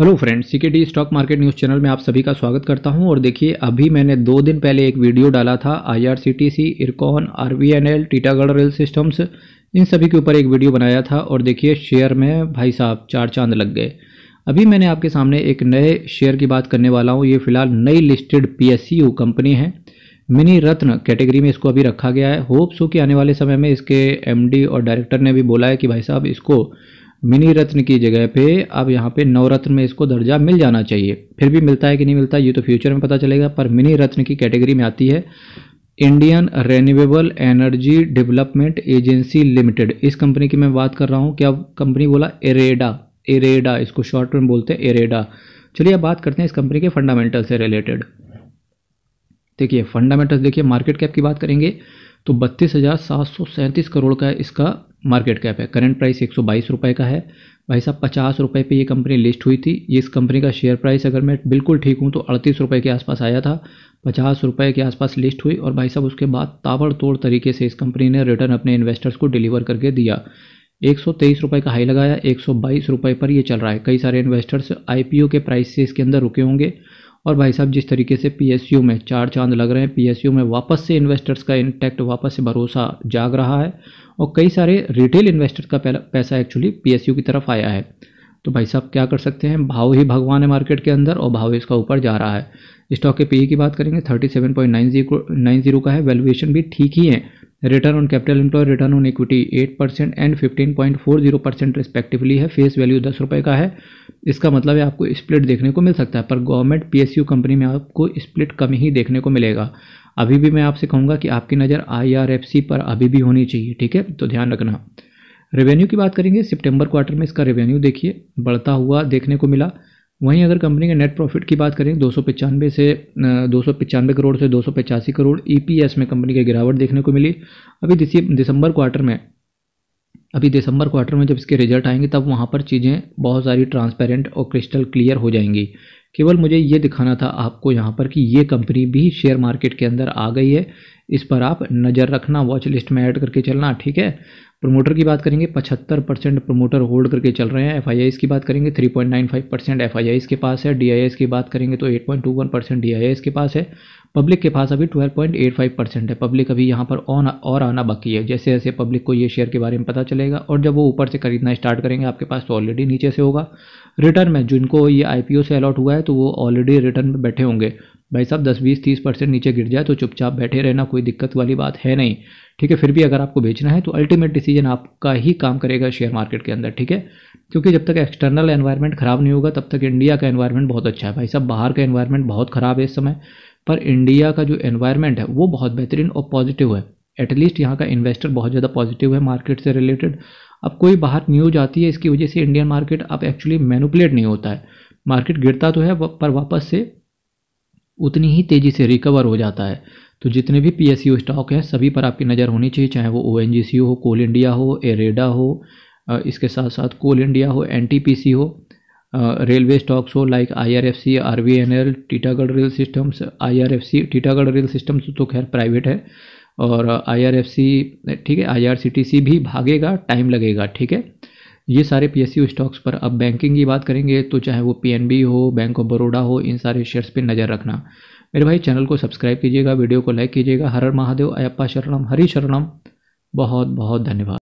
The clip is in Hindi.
hello friends CKD stock market news channel में आप सभी का स्वागत करता हूं और देखिए अभी मैंने दो दिन पहले एक वीडियो डाला था IRCTC Ircon L Titagarh rail systems इन सभी के ऊपर एक वीडियो बनाया था और देखिए शेयर में भाई साहब चार चांद लग गए अभी मैंने आपके सामने एक नए शेयर की बात करने वाला हूँ ये फिलहाल नई लिस्टेड पी कंपनी है मिनी रत्न कैटेगरी में इसको अभी रखा गया है होप्स हो कि आने वाले समय में इसके एम और डायरेक्टर ने भी बोला है कि भाई साहब इसको मिनी रत्न की जगह पे अब यहाँ पे नवरत्न में इसको दर्जा मिल जाना चाहिए फिर भी मिलता है कि नहीं मिलता ये तो फ्यूचर में पता चलेगा पर मिनी रत्न की कैटेगरी में आती है Indian renewable energy development agency limited इस कंपनी की मैं बात कर रहा हूँ क्या कंपनी बोला एरेडा एरेडा इसको शॉर्ट में बोलते हैं एरेडा चलिए अब बात करते हैं इस कंपनी के फंडामेंटल से रिलेटेड देखिए फंडामेंटल देखिए मार्केट कैप की बात करेंगे तो बत्तीस हज़ार सात सौ सैंतीस करोड़ का इसका मार्केट कैप है करंट प्राइस एक रुपए का है भाई साहब पचास रुपये पर ये कंपनी लिस्ट हुई थी इस कंपनी का शेयर प्राइस अगर मैं बिल्कुल ठीक हूँ तो अड़तीस रुपये के आसपास आया था पचास रुपये के आसपास लिस्ट हुई और भाई साहब उसके बाद ताबड़तोड़ तरीके से इस कंपनी ने रिटर्न अपने इन्वेस्टर्स को डिलीवर करके दिया एक सौ तेईस रुपये का हाई लगाया एक सौ बाईस रुपये पर ये चल रहा है कई सारे इन्वेस्टर्स आई पी ओ के प्राइस से इसके अंदर रुके होंगे और भाई साहब जिस तरीके से पीएसयू में चार चांद लग रहे हैं पीएसयू में वापस से इन्वेस्टर्स का इंटैक्ट वापस से भरोसा जाग रहा है और कई सारे रिटेल इन्वेस्टर का पैसा एक्चुअली पीएसयू की तरफ आया है तो भाई साहब क्या कर सकते हैं भाव ही भगवान है मार्केट के अंदर और भाव इसका ऊपर जा रहा है स्टॉक के पी e की बात करेंगे thirty seven point nine zero nine zero का है वैल्यूएशन भी ठीक ही है return on capital employ return on equity eight percent and fifteen point four zero percent respectively है फेस वैल्यू दस रुपये का है इसका मतलब है आपको स्प्लिट देखने को मिल सकता है पर गवर्नमेंट पीएसयू कंपनी में आपको स्प्लिट कम ही देखने को मिलेगा अभी भी मैं आपसे कहूँगा कि आपकी नज़र आई पर अभी भी होनी चाहिए ठीक है तो ध्यान रखना रेवेन्यू की बात करेंगे सितंबर क्वार्टर में इसका रेवेन्यू देखिए बढ़ता हुआ देखने को मिला वहीं अगर कंपनी के नेट प्रॉफिट की बात करें दो से दो करोड़ से दो करोड़ ई e में कंपनी की गिरावट देखने को मिली अभी दिसंबर क्वार्टर में अभी दिसंबर क्वार्टर में जब इसके रिजल्ट आएंगे तब वहाँ पर चीज़ें बहुत सारी ट्रांसपेरेंट और क्रिस्टल क्लियर हो जाएंगी केवल मुझे ये दिखाना था आपको यहाँ पर कि ये कंपनी भी शेयर मार्केट के अंदर आ गई है इस पर आप नज़र रखना वॉच लिस्ट में ऐड करके चलना ठीक है प्रोमोटर की बात करेंगे पचहत्तर परसेंट प्रोमोटर होल्ड करके चल रहे हैं एफ की बात करेंगे three point nine five percent F के पास है डी की बात करेंगे तो eight point two one percent D के पास है पब्लिक के पास अभी twelve point eight five percent है पब्लिक अभी यहाँ पर ऑन और आना बाकी है जैसे जैसे पब्लिक को ये शेयर के बारे में पता चलेगा और जब वो ऊपर से खरीदना स्टार्ट करेंगे आपके पास तो ऑलरेडी नीचे से होगा रिटर्न में जिनको ये आई से अलॉट हुआ है तो वो ऑलरेडी रिटर्न में बैठे होंगे भाई साहब दस बीस तीस परसेंट नीचे गिर जाए तो चुपचाप बैठे रहना कोई दिक्कत वाली बात है नहीं ठीक है फिर भी अगर आपको बेचना है तो अल्टीमेट डिसीजन आपका ही काम करेगा शेयर मार्केट के अंदर ठीक है क्योंकि जब तक एक्सटर्नल एन्वायरमेंट खराब नहीं होगा तब तक इंडिया का एन्वायरमेंट बहुत अच्छा है भाई साहब बाहर का एन्वायरमेंट बहुत ख़राब है इस समय पर इंडिया का जो एन्वायरमेंट है वो बहुत बेहतरीन और पॉजिटिव है एटलीस्ट यहाँ का इन्वेस्टर बहुत ज़्यादा पॉजिटिव है मार्केट से रिलेटेड अब कोई बाहर न्यूज आती है इसकी वजह से इंडियन मार्केट अब एक्चुअली मैनुपलेट नहीं होता है मार्केट गिरता तो है पर वापस से उतनी ही तेज़ी से रिकवर हो जाता है तो जितने भी पी स्टॉक हैं सभी पर आपकी नज़र होनी चाहिए चाहे वो ओ हो कोल इंडिया हो एरेडा हो इसके साथ साथ कोल इंडिया हो एन हो रेलवे स्टॉक्स हो like I R F C R V N L Titagarh rail systems I R F C Titagarh rail systems तो खैर प्राइवेट है और आई आर एफ सी ठीक है I R C T C भी भागेगा टाइम लगेगा ठीक है ये सारे पी स्टॉक्स पर अब बैंकिंग की बात करेंगे तो चाहे वो पी हो बैंक ऑफ बड़ोड़ा हो इन सारे शेयर्स पर नज़र रखना मेरे भाई चैनल को सब्सक्राइब कीजिएगा वीडियो को लाइक कीजिएगा हर महादेव अयप्पा शरणम हरी शरणम बहुत बहुत धन्यवाद